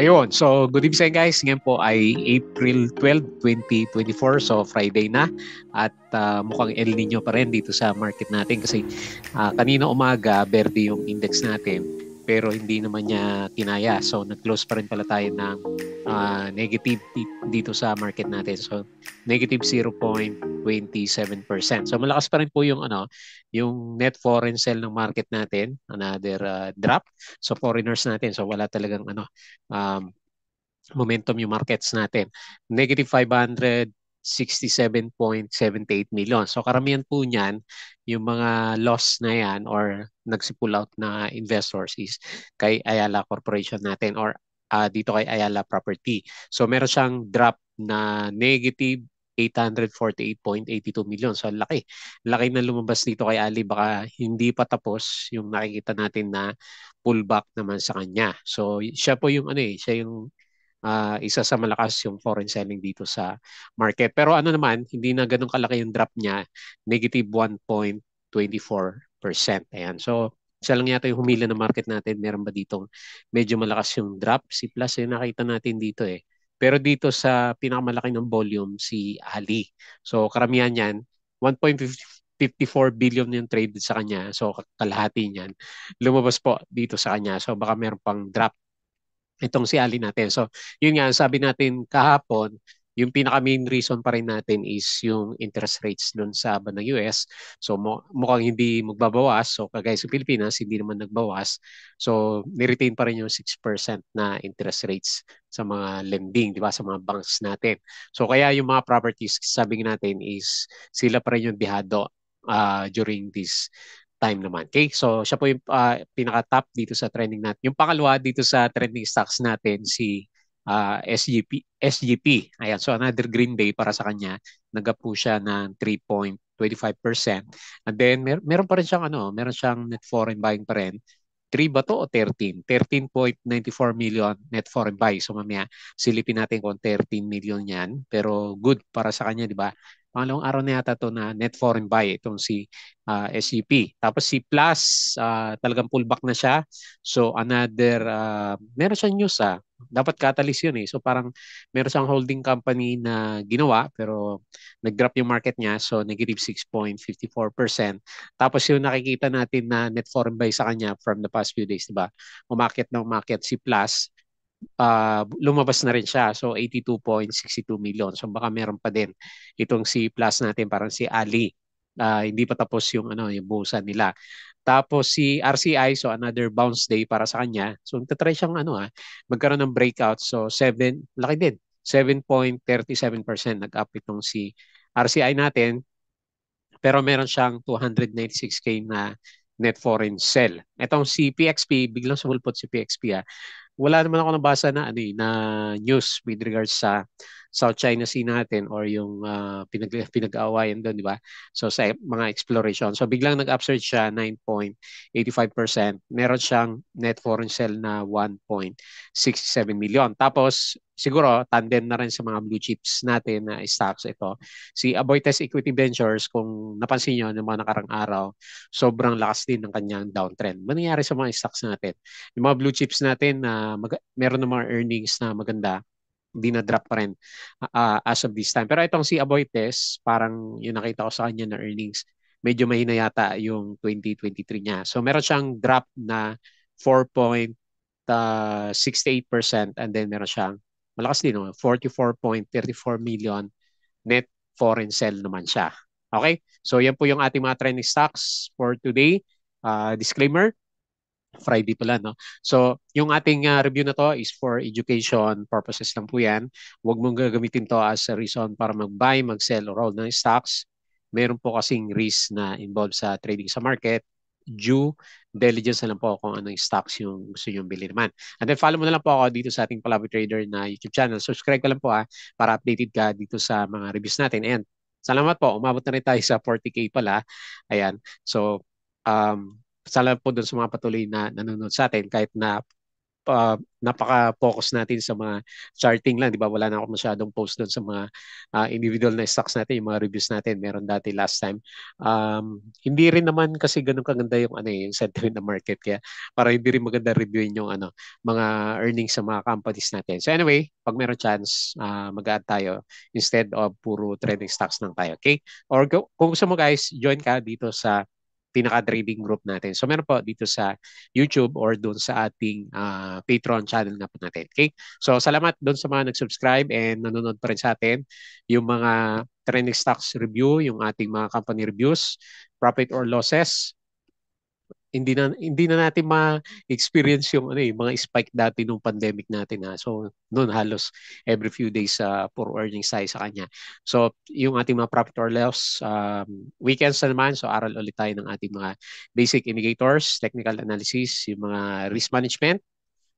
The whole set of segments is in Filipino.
Ayun, so good evening sa guys. Ngayon po ay April 12, 2024, so Friday na. At uh, mukhang El Nino pa rin dito sa market natin kasi uh, kanina umaga, berde yung index natin pero hindi naman niya kinaya. So, nag-close pa rin pala tayo ng uh, negative dito sa market natin. So, negative 0.27%. So, malakas pa rin po yung, ano, yung net foreign sell ng market natin. Another uh, drop. So, foreigners natin. So, wala talagang, ano, um, momentum yung markets natin. Negative 500, 67.78 million. So karamihan po niyan, yung mga loss na yan or nagsi-pull out na investors is kay Ayala Corporation natin or uh, dito kay Ayala Property. So meron siyang drop na negative 848.82 million. So laki. Laki na lumabas dito kay Ali. Baka hindi pa tapos yung nakikita natin na pullback naman sa kanya. So siya po yung ano eh, siya yung uh, isa sa malakas yung foreign selling dito sa market. Pero ano naman, hindi na ganun kalaki yung drop niya, negative 1.24%. Ayan. So, siya lang yata yung humila ng market natin. Meron ba dito medyo malakas yung drop? Si Plus, eh, nakita natin dito eh. Pero dito sa pinakamalaki ng volume, si Ali. So, karamihan yan, 1.54 billion yung traded sa kanya. So, kalahati niyan. Lumabas po dito sa kanya. So, baka meron pang drop itong si Ali natin. So, yun nga, sabi natin kahapon, yung pinaka main reason pa rin natin is yung interest rates doon sa ban ng US. So mukhang hindi magbabawas. So kagaya sa Pilipinas, hindi naman nagbawas. So niretain pa rin yung 6% na interest rates sa mga lending, di ba, sa mga banks natin. So kaya yung mga properties, sabi natin is sila pa rin yung bihado uh, during this time naman. Okay? So, siya po yung uh, pinaka-top dito sa trending natin. Yung pangalawa dito sa trending stocks natin, si uh, ah, SGP. SGP. Ayan, so another green day para sa kanya. Naga po siya ng 3.25%. And then, mer- meron pa rin siyang, ano, meron siyang net foreign buying pa rin. 3 ba to o 13? 13.94 million net foreign buy. So mamaya silipin natin kung 13 million yan. Pero good para sa kanya, di ba? pangalawang araw na yata to na net foreign buy itong si uh, ah, SEP. Tapos si Plus, uh, talagang pullback na siya. So another, uh, meron siyang news ah. Dapat catalyst yun eh. So parang meron siyang holding company na ginawa pero nag-drop yung market niya. So negative 6.54%. Tapos yung nakikita natin na net foreign buy sa kanya from the past few days, di ba? Umakit na umakit si Plus uh, lumabas na rin siya. So 82.62 million. So baka meron pa din itong C Plus natin parang si Ali. Uh, hindi pa tapos yung ano yung busa nila. Tapos si RCI so another bounce day para sa kanya. So nagte-try siyang ano ha, ah, magkaroon ng breakout. So 7 laki din. 7.37% nag-up itong si RCI natin. Pero meron siyang 296k na net foreign sell. Itong si PXP, biglang sumulpot si PXP ah wala naman ako nabasa na ano eh, na news with regards sa South China Sea natin or yung uh, pinag pinag-aawayan doon, di ba? So sa e-, mga exploration. So biglang nag-upsurge siya 9.85%. Meron siyang net foreign sell na 1.67 million. Tapos siguro tandem na rin sa mga blue chips natin na stocks ito. Si Aboitiz Equity Ventures kung napansin niyo ng mga nakarang araw, sobrang lakas din ng kanyang downtrend. Mangyayari sa mga stocks natin. Yung mga blue chips natin na uh, mag- meron ng mga earnings na maganda, dinadrop pa rin uh, as of this time. Pero itong si Aboites, parang yung nakita ko sa kanya na earnings, medyo mahina yata yung 2023 niya. So meron siyang drop na 4.68% uh, ah, and then meron siyang malakas din, no? 44.34 million net foreign sell naman siya. Okay? So yan po yung ating mga trending stocks for today. Uh, disclaimer, Friday pala, no? So, yung ating uh, review na to is for education purposes lang po yan. Huwag mong gagamitin to as a reason para mag-buy, mag-sell, or hold ng stocks. Meron po kasing risk na involved sa trading sa market due diligence na lang po kung anong stocks yung gusto nyo bilhin naman. And then follow mo na lang po ako dito sa ating Palabi Trader na YouTube channel. Subscribe ka lang po ha, ah, para updated ka dito sa mga reviews natin. And salamat po, umabot na rin tayo sa 40k pala. Ayan. So, um, salamat po doon sa mga patuloy na nanonood sa atin kahit na uh, napaka-focus natin sa mga charting lang, 'di ba? Wala na ako masyadong post doon sa mga uh, individual na stocks natin, yung mga reviews natin, meron dati last time. Um, hindi rin naman kasi ganun kaganda yung ano eh, yung sentiment ng market kaya para hindi rin maganda reviewin yung ano mga earnings sa mga companies natin. So anyway, pag meron chance, uh, ah, mag tayo instead of puro trending stocks lang tayo, okay? Or kung gusto mo guys, join ka dito sa pinaka driving group natin. So meron po dito sa YouTube or doon sa ating uh, Patreon channel na po natin. Okay? So salamat doon sa mga nag-subscribe and nanonood pa rin sa atin. Yung mga trending stocks review, yung ating mga company reviews, profit or losses, hindi na hindi na natin ma-experience yung ano eh, mga spike dati nung pandemic natin ha. Ah. So noon halos every few days sa uh, for earnings size sa kanya. So yung ating mga profit or loss um, weekends na naman so aral ulit tayo ng ating mga basic indicators, technical analysis, yung mga risk management.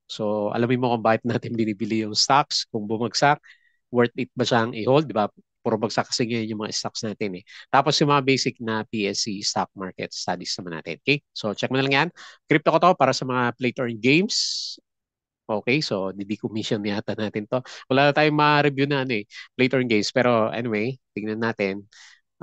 So alamin mo kung bakit natin binibili yung stocks, kung bumagsak, worth it ba siyang i-hold, di ba? puro bagsak kasi ngayon yung mga stocks natin eh. Tapos yung mga basic na PSC stock market studies naman natin. Okay? So check mo na lang yan. Crypto ko to para sa mga play to earn games. Okay, so didecommission yata natin to. Wala na tayong ma-review na ano eh, play to earn games. Pero anyway, tingnan natin.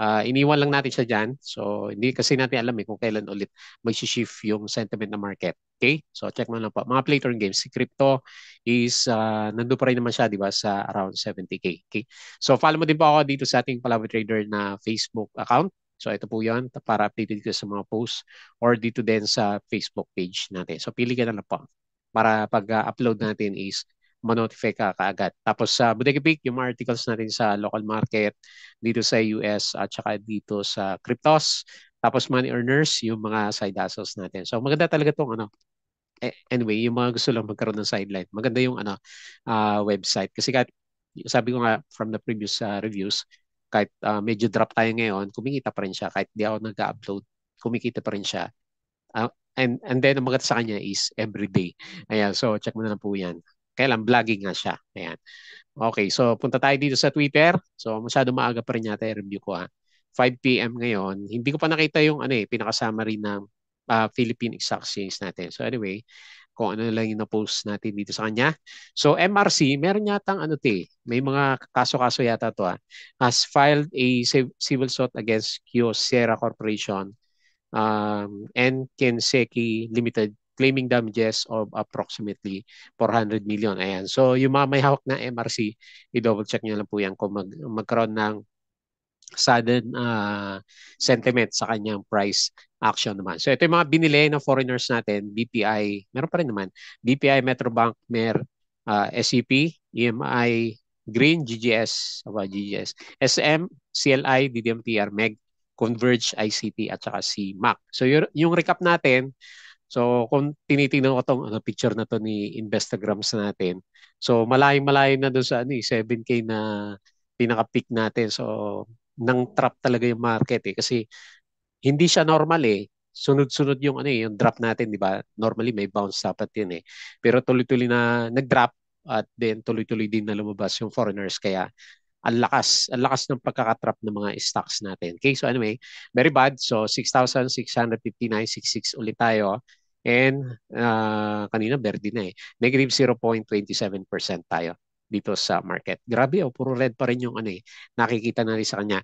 Uh, iniwan lang natin siya dyan. So, hindi kasi natin alam eh kung kailan ulit mag-shift yung sentiment ng market. Okay? So, check mo lang po. Mga play turn games. Si crypto is, uh, nandun pa rin naman siya, di ba, sa around 70K. Okay? So, follow mo din po ako dito sa ating Palawi Trader na Facebook account. So, ito po yan para updated dito sa mga posts or dito din sa Facebook page natin. So, pili ka na lang po para pag-upload ah, natin is manotify ka kaagad. Tapos sa uh, Bodega yung mga articles natin sa local market dito sa US at saka dito sa Cryptos. Tapos money earners, yung mga side hustles natin. So maganda talaga tong ano, eh, anyway, yung mga gusto lang magkaroon ng sideline. Maganda yung ano, uh, website. Kasi kahit, sabi ko nga from the previous uh, reviews, kahit uh, medyo drop tayo ngayon, kumikita pa rin siya. Kahit di ako nag-upload, kumikita pa rin siya. Uh, and, and then, ang maganda sa kanya is everyday. Ayan, so check mo na lang po yan. Kaya lang, vlogging nga siya. Ayan. Okay, so punta tayo dito sa Twitter. So masyado maaga pa rin yata i-review ko ha. 5 p.m. ngayon. Hindi ko pa nakita yung ano eh, pinaka-summary ng uh, Philippine Exchange natin. So anyway, kung ano lang yung na-post natin dito sa kanya. So MRC, meron yata ano te, may mga kaso-kaso yata to ha, ah, has filed a civil suit against Kyocera Corporation um, and Kenseki Limited claiming damages of approximately 400 million. Ayan. So yung mga may hawak na MRC, i-double check niyo lang po yan kung mag, magkaroon ng sudden uh, sentiment sa kanyang price action naman. So ito yung mga binili ng foreigners natin, BPI, meron pa rin naman, BPI, Metrobank, Mer, uh, ah, SEP, EMI, Green, GGS, aba, GGS, SM, CLI, DDMPR, MEG, Converge, ICT, at saka CMAC. So yung, yung recap natin, So kung tinitingnan ko tong ano, picture na to ni Investagrams natin, so malayo-malayo na doon sa ano, 7K eh, na pinaka-peak natin. So nang trap talaga yung market eh kasi hindi siya normal eh sunod-sunod yung ano eh, yung drop natin, 'di ba? Normally may bounce dapat 'yan eh. Pero tuloy-tuloy na nag-drop at then tuloy-tuloy din na lumabas yung foreigners kaya ang lakas, ang lakas ng pagkakatrap ng mga stocks natin. Okay, so anyway, very bad. So 6,659.66 ulit tayo. And uh, kanina Verdi na eh. Negative 0.27% tayo dito sa market. Grabe, oh, puro red pa rin yung ano eh. Nakikita na rin sa kanya.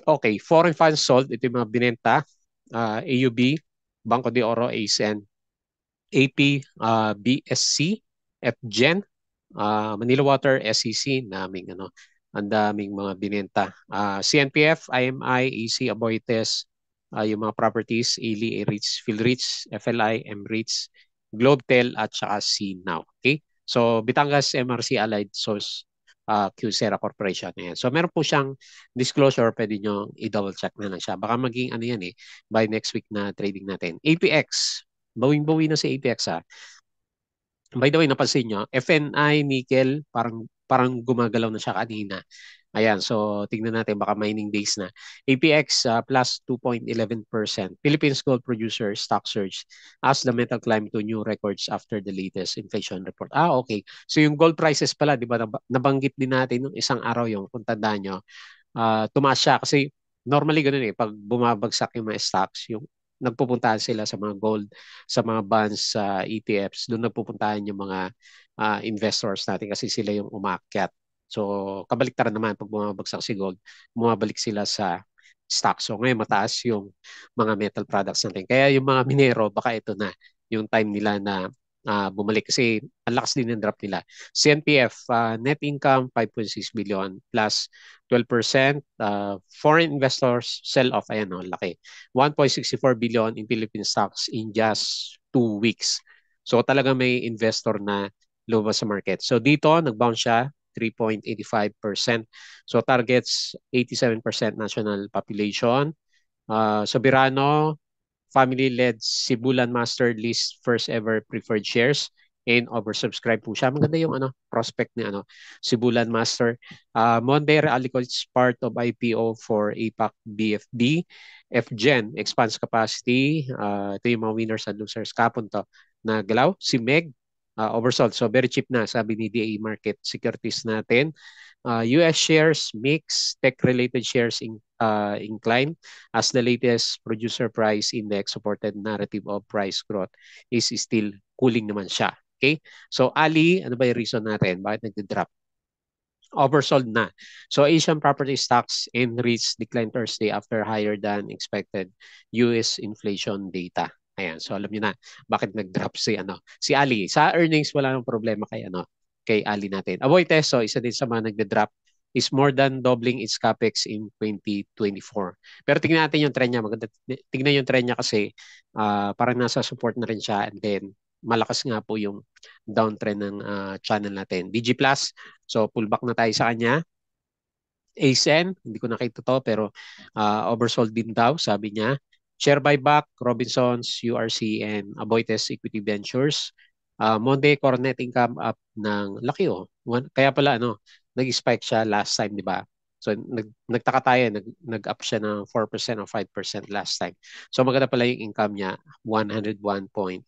Okay, foreign funds sold. Ito yung mga binenta. Uh, ah, AUB, Banco de Oro, ASN, AP, uh, ah, BSC, FGen, uh, Manila Water, SEC, naming ano, ang daming mga binenta. Uh, CNPF, IMI, EC, Aboites, uh, yung mga properties, ELI, REITs, PhilREITs, FLI, MREITs, Globetel, at saka CNOW. Okay? So, Bitangas MRC Allied Source uh, ah, QSERA Corporation. Ayan. So, meron po siyang disclosure. Pwede nyo i-double check na lang siya. Baka maging ano yan eh, by next week na trading natin. APX. Bawing-bawi na si APX ha. Ah. By the way, napansin nyo, FNI, nickel, parang parang gumagalaw na siya kanina. Ayan, so tingnan natin baka mining days na. APX uh, ah, plus 2.11%. Philippines gold producer stock surge as the metal climb to new records after the latest inflation report. Ah, okay. So yung gold prices pala, 'di ba nabanggit din natin nung isang araw yung kung tandaan nyo, uh, tumaas siya kasi normally ganoon eh pag bumabagsak yung mga stocks, yung nagpupuntahan sila sa mga gold, sa mga bonds, sa uh, e ETFs. Doon nagpupuntahan yung mga uh, investors natin kasi sila yung umakyat. So kabaliktaran naman pag bumabagsak si gold, bumabalik sila sa stock. So ngayon mataas yung mga metal products natin. Kaya yung mga minero, baka ito na yung time nila na uh, bumalik kasi ang lakas din ng drop nila. CNPF, uh, ah, net income 5.6 billion plus 12%. Uh, ah, foreign investors sell-off, ayan o, oh, laki. 1.64 billion in Philippine stocks in just 2 weeks. So talaga may investor na lumabas sa market. So dito, nag-bounce siya 3.85%. So targets 87% national population. Uh, Soberano, family-led Sibulan Master List first ever preferred shares and oversubscribe po siya. Maganda yung ano, prospect ni ano, Sibulan Master. Uh, ah, Mondaire Alico is part of IPO for APAC BFB. FGen expands capacity. Uh, ito yung mga winners and losers kapon to na Si Meg, uh, oversold. So very cheap na sabi ni DA market securities natin. Uh, ah, US shares mix, tech-related shares in, uh, ah, incline as the latest producer price index supported narrative of price growth is still cooling naman siya. Okay? So Ali, ano ba yung reason natin? Bakit nagde drop oversold na. So Asian property stocks and REITs declined Thursday after higher than expected US inflation data. Ayan, so alam niyo na bakit nag-drop si ano, si Ali. Sa earnings wala nang problema kay ano, kay Ali natin. Aboy Teso, isa din sa mga nagde-drop is more than doubling its capex in 2024. Pero tingnan natin yung trend niya. Maganda tingnan yung trend niya kasi uh, parang nasa support na rin siya and then malakas nga po yung downtrend ng uh, channel natin. DG Plus, so pullback na tayo sa kanya. ASN, hindi ko nakita to pero uh, oversold din daw, sabi niya. Share Buyback, Robinsons, URC, and Aboites Equity Ventures. Uh, Monday core net income up ng laki oh. kaya pala ano, nag-spike siya last time, di ba? So nag, nagtaka tayo, nag, nag-up siya ng 4% o 5% last time. So maganda pala yung income niya, 101.8%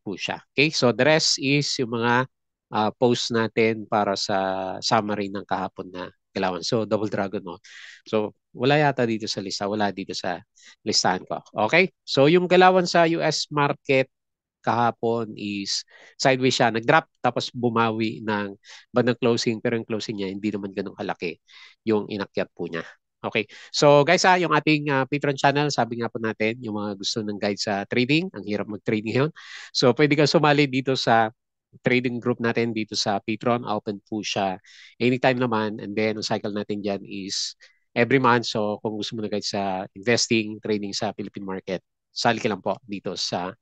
po siya. Okay, so the rest is yung mga uh, ah, post natin para sa summary ng kahapon na kailangan. So double dragon no. So wala yata dito sa lista. Wala dito sa listahan ko. Okay? So yung galawan sa US market kahapon is sideways siya. Nag-drop tapos bumawi ng bandang closing pero yung closing niya hindi naman ganun kalaki yung inakyat po niya. Okay. So guys, ah, yung ating uh, Patreon channel, sabi nga po natin, yung mga gusto ng guide sa trading, ang hirap mag-trading ngayon. So pwede kang sumali dito sa trading group natin dito sa Patreon. Open po siya anytime naman. And then, ang cycle natin dyan is every month. So kung gusto mo na guys sa investing, trading sa Philippine market, sali ka lang po dito sa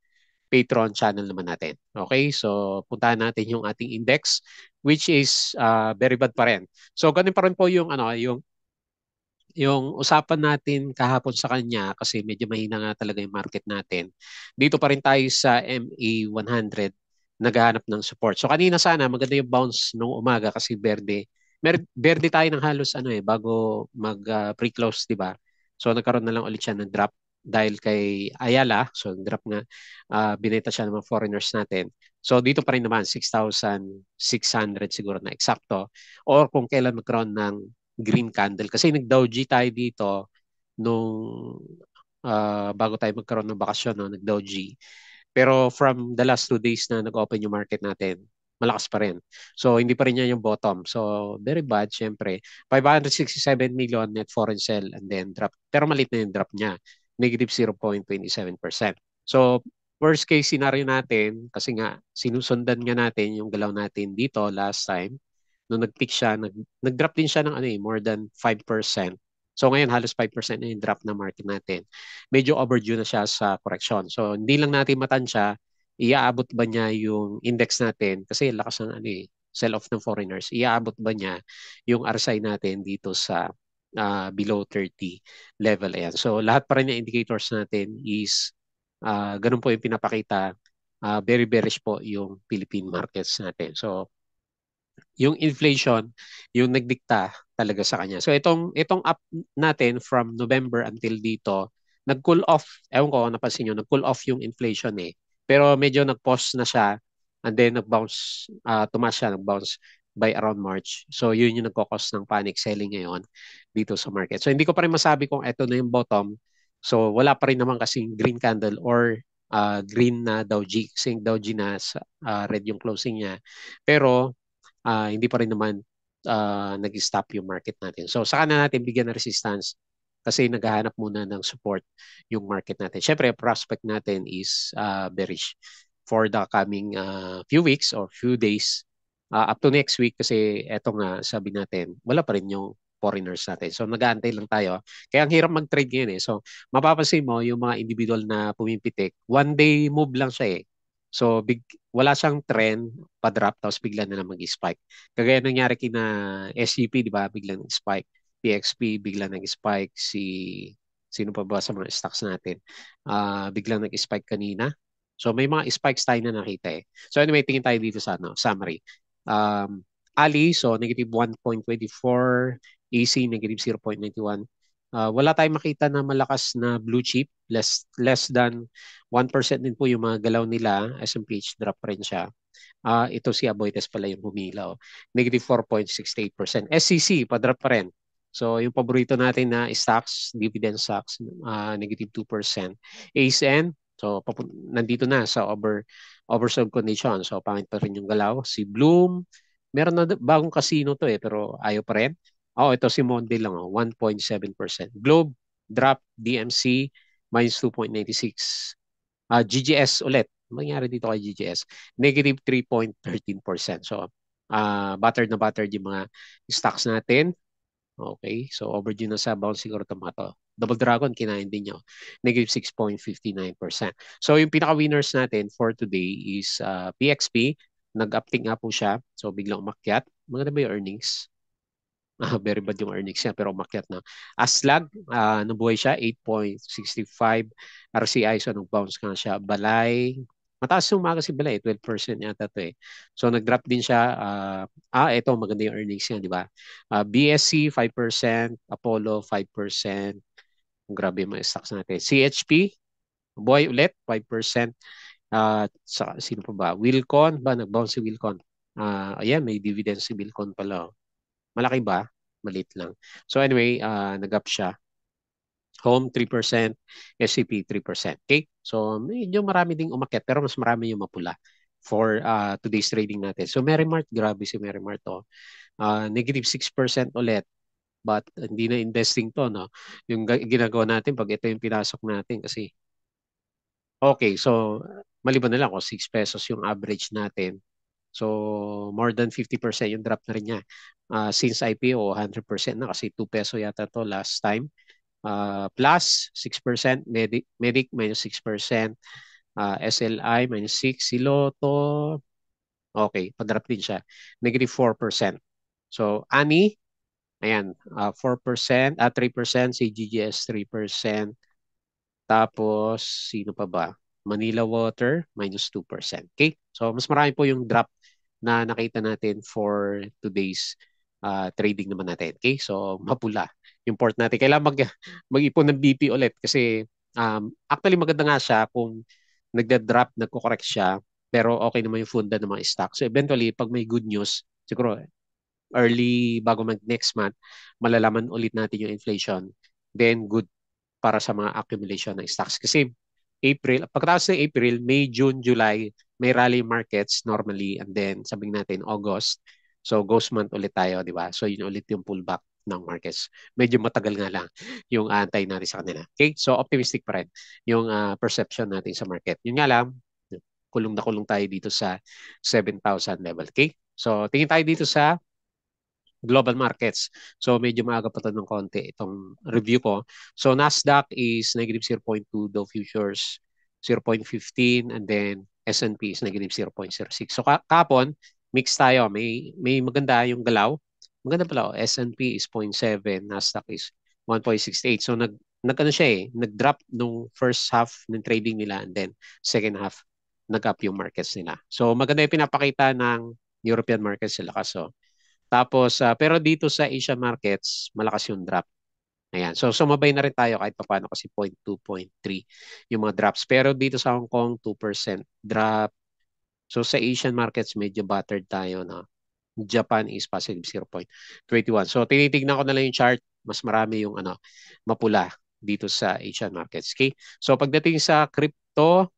Patreon channel naman natin. Okay? So puntahan natin yung ating index which is uh, very bad pa rin. So ganun pa rin po yung ano, yung yung usapan natin kahapon sa kanya kasi medyo mahina nga talaga yung market natin. Dito pa rin tayo sa MA100 naghahanap ng support. So kanina sana maganda yung bounce nung umaga kasi Verde Verde tayo ng halos ano eh, bago mag uh, pre-close, di ba? So nagkaroon na lang ulit siya ng drop dahil kay Ayala, so drop nga, uh, ah, bineta siya ng mga foreigners natin. So dito pa rin naman, 6,600 siguro na eksakto. Or kung kailan magkaroon ng green candle. Kasi nag-doji tayo dito nung uh, bago tayo magkaroon ng bakasyon, no, nag-doji. Pero from the last two days na nag-open yung market natin, malakas pa rin. So, hindi pa rin niya yung bottom. So, very bad, syempre. 567 million net foreign sell and then drop. Pero malit na yung drop niya. Negative 0.27%. So, worst case scenario natin, kasi nga, sinusundan nga natin yung galaw natin dito last time. Nung nag-peak siya, nag- nag-drop din siya ng ano, eh, more than 5%. So ngayon halos 5% na yung drop na market natin. Medyo overdue na siya sa correction. So hindi lang natin matansya iaabot ba niya yung index natin kasi lakas ng ano eh sell off ng foreigners iaabot ba niya yung RSI natin dito sa uh, below 30 level ayan so lahat pa rin ng indicators natin is uh, ganun po yung pinapakita uh, very bearish po yung Philippine markets natin so yung inflation yung nagdikta talaga sa kanya so itong itong up natin from November until dito nag-cool off ewan ko napansin niyo nag-cool off yung inflation eh pero medyo nag-pause na siya and then nag-bounce, uh, ah, tumas siya, nag-bounce by around March. So yun yung nagkakos ng panic selling ngayon dito sa market. So hindi ko pa rin masabi kung ito na yung bottom. So wala pa rin naman kasi green candle or uh, green na Dow G, kasing Dow G na uh, red yung closing niya. Pero uh, hindi pa rin naman uh, nag-stop yung market natin. So saka na natin bigyan ng resistance kasi naghahanap muna ng support yung market natin. Syempre, prospect natin is uh, bearish for the coming uh, few weeks or few days uh, up to next week kasi eto nga sabi natin, wala pa rin yung foreigners natin. So nag-aantay lang tayo. Kaya ang hirap mag-trade ngayon eh. So mapapansin mo yung mga individual na pumipitik, one day move lang siya eh. So big, wala siyang trend, pa-drop, tapos bigla na lang mag-spike. Kagaya nangyari kina SCP, di ba? Biglang spike. PXP bigla nag-spike si sino pa ba sa mga stocks natin uh, ah, bigla nag-spike kanina so may mga spikes tayo na nakita eh so anyway tingin tayo dito sa ano summary um Ali so negative 1.24 AC e negative 0.91 Uh, ah, wala tayong makita na malakas na blue chip. Less, less than 1% din po yung mga galaw nila. SMPH drop rin siya. Uh, ito si Aboites pala yung humila. Oh. Negative 4.68%. SCC, e padrop pa rin. So yung paborito natin na stocks, dividend stocks, uh, negative 2%. ASN, so nandito na sa over oversold condition. So pangit pa rin yung galaw. Si Bloom, meron na bagong casino to eh, pero ayaw pa rin. Oh, ito si Monday lang, oh, 1.7%. Globe, drop, DMC, minus 2.96. Uh, GGS ulit. Mangyari dito kay GGS. Negative 3.13%. So, uh, battered na battered yung mga stocks natin. Okay? So overdue na sa bounce siguro tomato. Double Dragon, kinain din nyo. Negative 6.59%. So yung pinaka-winners natin for today is uh, ah, PXP. Nag-upting nga po siya. So biglang umakyat. Maganda ba yung earnings? Uh, very bad yung earnings niya pero umakyat na. Aslag, uh, nabuhay siya 8.65. RCI, so nag-bounce ka na siya. Balay, Mataas yung umaga si Bella eh, 12% yata to eh. So nag-drop din siya. Uh, ah, ito, ah, maganda yung earnings niya, di ba? Uh, BSC 5%, Apollo 5%. Grabe yung mga stocks natin. CHP, Boy ulit, 5%. Uh, ah, sa, sino pa ba? Wilcon, ba? Nag-bounce si Wilcon. Uh, ayan, may dividend si Wilcon pala. Oh. Malaki ba? Malit lang. So anyway, uh, nag-up siya. Home 3%, SCP 3%. Okay? So medyo marami ding umakyat pero mas marami yung mapula for uh, today's trading natin. So Merrymart, grabe si Merrymart to. Uh, ah, negative 6% ulit but hindi na investing to no yung ginagawa natin pag ito yung pinasok natin kasi okay so maliban na lang kung 6 pesos yung average natin so more than 50% yung drop na rin niya uh, since IPO 100% na kasi 2 peso yata to last time uh, plus 6%, Medic, Medic minus 6%, uh, SLI minus 6, Siloto, okay, padrap din siya, negative 4%. So, ANI, ayan, uh, 4%, uh, 3%, si 3%, tapos, sino pa ba? Manila Water, minus 2%. Okay? So, mas marami po yung drop na nakita natin for today's uh, trading naman na 10K. So, mapula yung port natin. Kailangan mag, mag-ipon ng BP ulit kasi um, actually maganda nga siya kung nagda-drop, nagko-correct siya, pero okay naman yung funda ng mga stock. So, eventually, pag may good news, siguro early bago mag next month, malalaman ulit natin yung inflation. Then, good para sa mga accumulation ng stocks. Kasi April, pagkatapos ng April, May, June, July, may rally markets normally. And then, sabihin natin, August, So ghost month ulit tayo, di ba? So yun ulit yung pullback ng markets. Medyo matagal nga lang yung antay natin sa kanila. Okay? So optimistic pa rin yung uh, perception natin sa market. Yun nga lang, kulong na kulong tayo dito sa 7,000 level. Okay? So tingin tayo dito sa global markets. So medyo maaga pa to ng konti itong review ko. So Nasdaq is negative 0.2, Dow Futures 0.15, and then S&P is negative 0.06. So kapon, mix tayo. May, may maganda yung galaw. Maganda pala. Oh. S&P is 0.7. Nasdaq is 1.68. So nag, nag ano siya eh, nag-drop nung first half ng trading nila and then second half nag-up yung markets nila. So maganda yung pinapakita ng European markets sila kaso. Oh. Tapos uh, pero dito sa Asia markets, malakas yung drop. Ayan. So sumabay na rin tayo kahit paano kasi 0.2, 0.3 yung mga drops. Pero dito sa Hong Kong, 2% drop. So sa Asian markets, medyo battered tayo na Japan is positive 0.21. So tinitignan ko na lang yung chart, mas marami yung ano, mapula dito sa Asian markets. Okay? So pagdating sa crypto,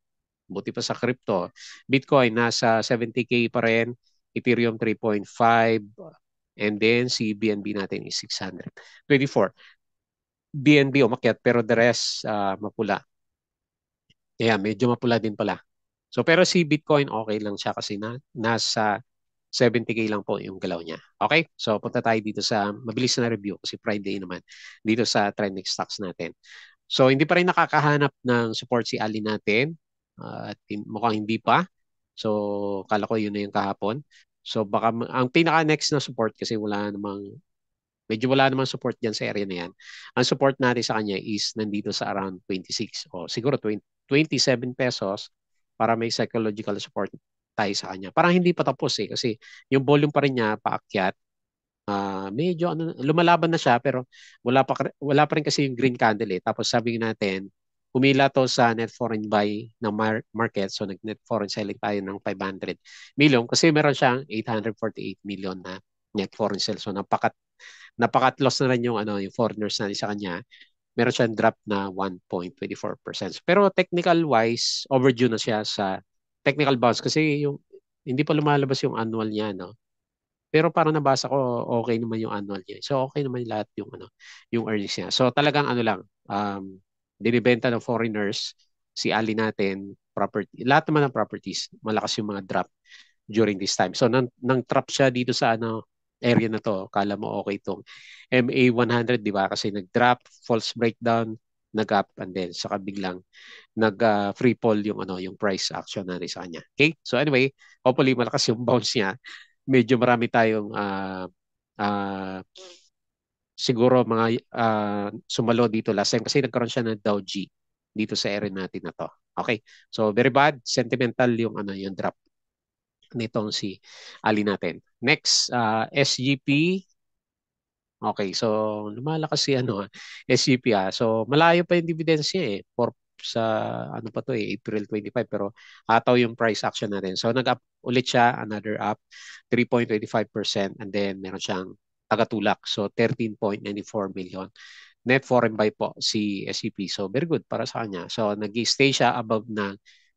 buti pa sa crypto, Bitcoin nasa 70k pa rin, Ethereum 3.5, and then si BNB natin is 624. BNB umakyat pero the rest uh, mapula. Kaya yeah, medyo mapula din pala So pero si Bitcoin okay lang siya kasi na nasa 70k lang po yung galaw niya. Okay? So punta tayo dito sa mabilis na review kasi Friday naman dito sa trending stocks natin. So hindi pa rin nakakahanap ng support si Ali natin. Uh, mukhang hindi pa. So kala ko yun na yung kahapon. So baka ang pinaka next na support kasi wala namang medyo wala namang support diyan sa area na yan. Ang support natin sa kanya is nandito sa around 26 o siguro 20, 27 pesos para may psychological support tayo sa kanya. Parang hindi pa tapos eh kasi yung volume pa rin niya paakyat. Uh, medyo ano, lumalaban na siya pero wala pa wala pa rin kasi yung green candle eh. Tapos sabi natin, humila to sa net foreign buy ng mar- market. So nag net foreign selling tayo ng 500 million kasi meron siyang 848 million na net foreign sales. So napakat napakat loss na rin yung ano yung foreigners na sa kanya meron siyang drop na 1.24%. Pero technical wise, overdue na siya sa technical bounce kasi yung hindi pa lumalabas yung annual niya, no? Pero para nabasa ko, okay naman yung annual niya. So, okay naman lahat yung, ano, yung earnings niya. So, talagang ano lang, um, dinibenta ng foreigners, si Ali natin, property, lahat naman ng properties, malakas yung mga drop during this time. So, nang, nang trap siya dito sa ano, area na to, kala mo okay itong MA100, di ba? Kasi nag-drop, false breakdown, nag-up and then saka biglang nag-free ah, uh, fall yung ano yung price action na sa kanya. Okay? So anyway, hopefully malakas yung bounce niya. Medyo marami tayong uh, uh, siguro mga uh, sumalo dito last time kasi nagkaroon siya ng Dow G dito sa area natin na to. Okay. So very bad, sentimental yung ano yung drop nitong si Ali natin. Next, uh, ah, SGP. Okay, so lumalakas si ano, SGP. Ah. So malayo pa yung dividends niya eh. For, sa ano pa to eh, April 25 pero ataw yung price action natin. So nag-up ulit siya, another up, 3.25% and then meron siyang tagatulak. So 13.94 million. Net foreign buy po si SCP. So very good para sa kanya. So nag-stay siya above ng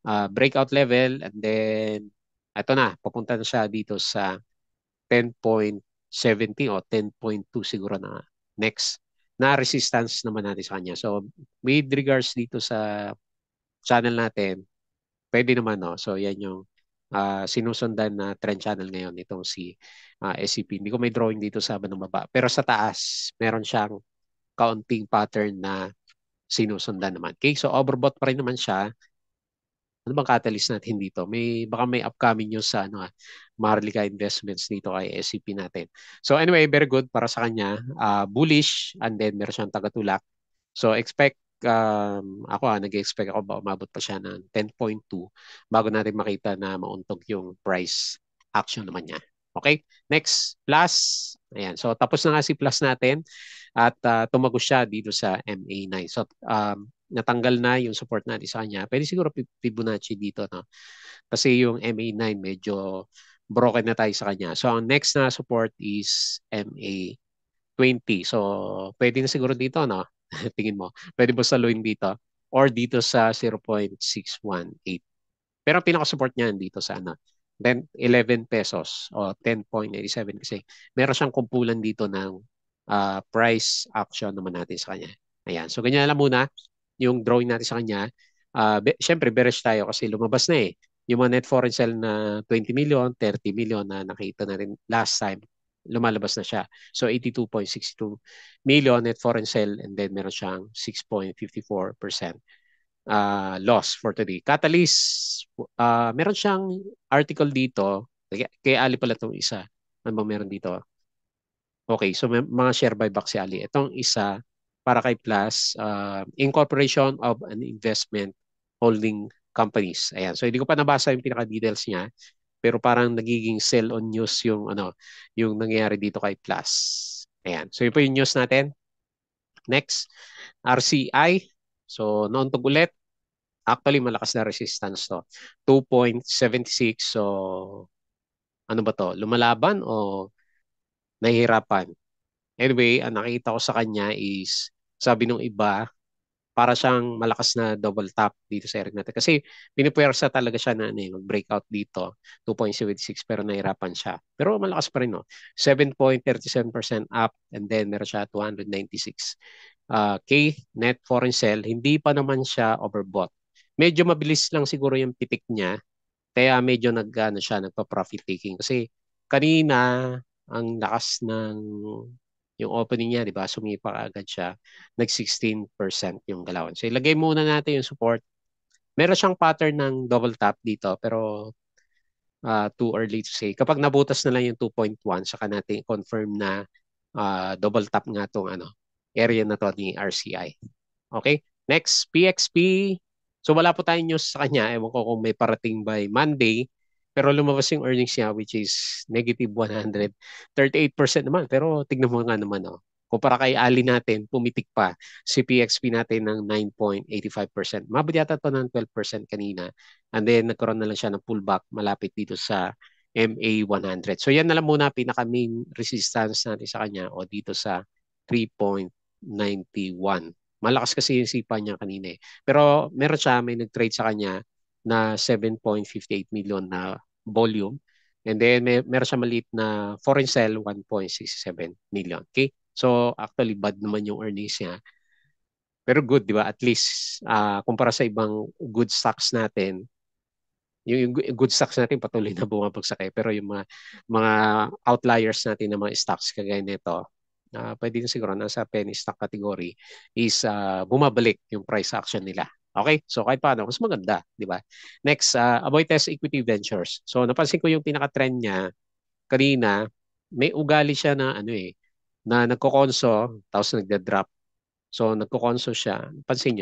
uh, breakout level and then ito na, papunta na siya dito sa 10.70 o 10.2 siguro na next na resistance naman natin sa kanya. So, with regards dito sa channel natin, pwede naman, no? So, yan yung uh, sinusundan na trend channel ngayon, itong si uh, ah, SCP. Hindi ko may drawing dito sa bandang baba. Pero sa taas, meron siyang counting pattern na sinusundan naman. Okay, so overbought pa rin naman siya ano bang catalyst natin dito? May baka may upcoming news sa ano ah, Marlica Investments dito kay SCP e natin. So anyway, very good para sa kanya. Uh, bullish and then meron siyang tagatulak. So expect um, ako ah, nag-expect ako ba umabot pa siya ng 10.2 bago natin makita na mauntog yung price action naman niya. Okay? Next, plus. Ayan. So tapos na nga si plus natin at uh, tumago siya dito sa MA9. So um, natanggal na yung support natin sa kanya, pwede siguro Fibonacci dito. No? Kasi yung MA9 medyo broken na tayo sa kanya. So ang next na support is MA20. So pwede na siguro dito, no? Tingin mo. Pwede mo saluin dito or dito sa 0.618. Pero ang pinaka-support niyan dito sa ano, then 11 pesos o 10.87 kasi meron siyang kumpulan dito ng uh, price action naman natin sa kanya. Ayan. So ganyan lang muna yung drawing natin sa kanya, uh, be, syempre bearish tayo kasi lumabas na eh. Yung mga net foreign sell na 20 million, 30 million na nakita na rin last time, lumalabas na siya. So 82.62 million net foreign sell and then meron siyang 6.54% uh, ah, loss for today. Catalyst, uh, ah, meron siyang article dito. Kay Ali pala itong isa. Ano bang meron dito? Okay, so may mga share buyback si Ali. Itong isa, para kay Plus uh, Incorporation of an Investment Holding Companies. Ayan. So hindi ko pa nabasa yung pinaka-details niya pero parang nagiging sell on news yung ano yung nangyayari dito kay Plus. Ayan. So yun po yung news natin. Next, RCI. So noon tog ulit. Actually malakas na resistance to. 2.76 so ano ba to? Lumalaban o nahihirapan? Anyway, ang nakita ko sa kanya is sabi nung iba, para siyang malakas na double tap dito sa Eric Nata. Kasi pinipwersa talaga siya na ano, eh, breakout dito. 2.76 pero nahirapan siya. Pero malakas pa rin. No? 7.37% up and then meron siya 296. Uh, ah, K, net foreign sell, hindi pa naman siya overbought. Medyo mabilis lang siguro yung pitik niya. Kaya medyo nag, ano, siya, nagpa-profit taking. Kasi kanina, ang lakas ng yung opening niya, di ba, sumipa agad siya. Nag-16% yung galawan. So ilagay muna natin yung support. Meron siyang pattern ng double tap dito pero uh, too early to say. Kapag nabutas na lang yung 2.1, saka natin confirm na uh, double tap nga tong ano, area na to ni RCI. Okay? Next, PXP. So wala po tayong news sa kanya. Ewan ko kung may parating by Monday. Pero lumabas yung earnings niya which is negative 138% naman. Pero tignan mo nga naman oh. Kumpara kay Ali natin, pumitik pa. Si PXP natin ng 9.85%. Mabot yata to ng 12% kanina. And then nagkaroon na lang siya ng pullback malapit dito sa MA100. So yan na lang muna pinaka main resistance natin sa kanya o oh, dito sa 3.91. Malakas kasi yung sipa niya kanina eh. Pero meron siya, may nag-trade sa kanya na 7.58 million na volume. And then may meron siya maliit na foreign sell 1.67 million. Okay? So actually bad naman yung earnings niya. Pero good, di ba? At least uh, kumpara sa ibang good stocks natin, yung, yung good stocks natin patuloy na bumabagsak eh. Pero yung mga, mga outliers natin na mga stocks kagaya nito, ah, na uh, pwede siguro nasa penny stock category is uh, bumabalik yung price action nila. Okay? So kahit paano, mas maganda, di ba? Next, uh, ah, avoid test equity ventures. So napansin ko yung pinaka-trend niya kanina, may ugali siya na ano eh, na nagko-conso, tapos nagda-drop. So nagko-conso siya. Pansin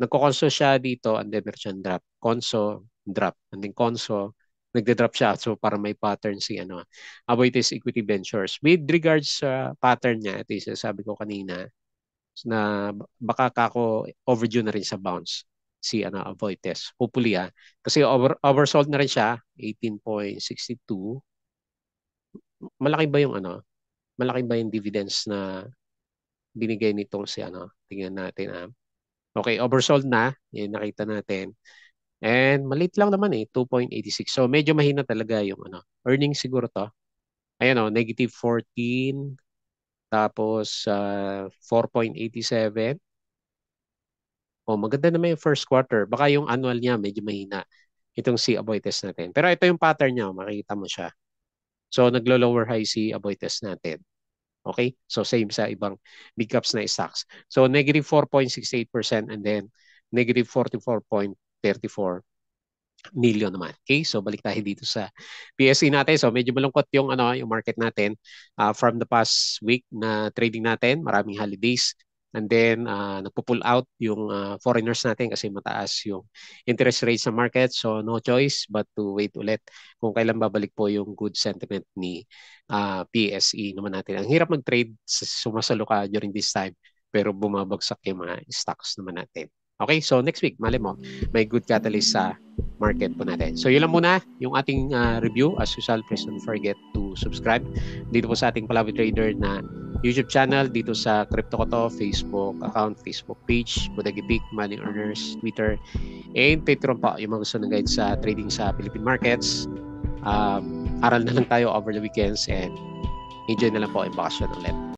nagko-conso siya dito and then merchant drop. Conso, drop. And then konso, nagda-drop siya. So para may pattern si ano, avoid test equity ventures. With regards sa uh, pattern niya, ito yung sabi ko kanina, na baka ako overdue na rin sa bounce si ano avoid test. Hopefully ah. Kasi over oversold na rin siya, 18.62. Malaki ba yung ano? Malaki ba yung dividends na binigay nitong si ano? Tingnan natin ah. Okay, oversold na. Yan nakita natin. And maliit lang naman eh, 2.86. So medyo mahina talaga yung ano, earnings siguro to. Ayan oh, negative 14. Tapos uh, 4.87. Oh, maganda naman yung first quarter. Baka yung annual niya medyo mahina. Itong si test natin. Pero ito yung pattern niya. Oh, makikita mo siya. So naglo-lower high si test natin. Okay? So same sa ibang big caps na stocks. So negative 4.68% and then negative 44.34 million naman. Okay? So balik tayo dito sa PSE natin. So medyo malungkot yung ano yung market natin uh, from the past week na trading natin. Maraming holidays and then uh, nagpo-pull out yung uh, foreigners natin kasi mataas yung interest rates sa market. So no choice but to wait ulit kung kailan babalik po yung good sentiment ni uh, PSE naman natin. Ang hirap mag-trade sumasalo ka during this time pero bumabagsak yung mga stocks naman natin. Okay, so next week, mali mo, may good catalyst sa market po natin. So yun lang muna yung ating uh, review. As usual, please don't forget to subscribe dito po sa ating Palawi Trader na YouTube channel, dito sa Crypto Ko Facebook account, Facebook page, Budagi Peak, Money Earners, Twitter, and Patreon po yung mga gusto ng guide sa trading sa Philippine markets. Uh, aral na lang tayo over the weekends and enjoy na lang po ang bakasyon ulit.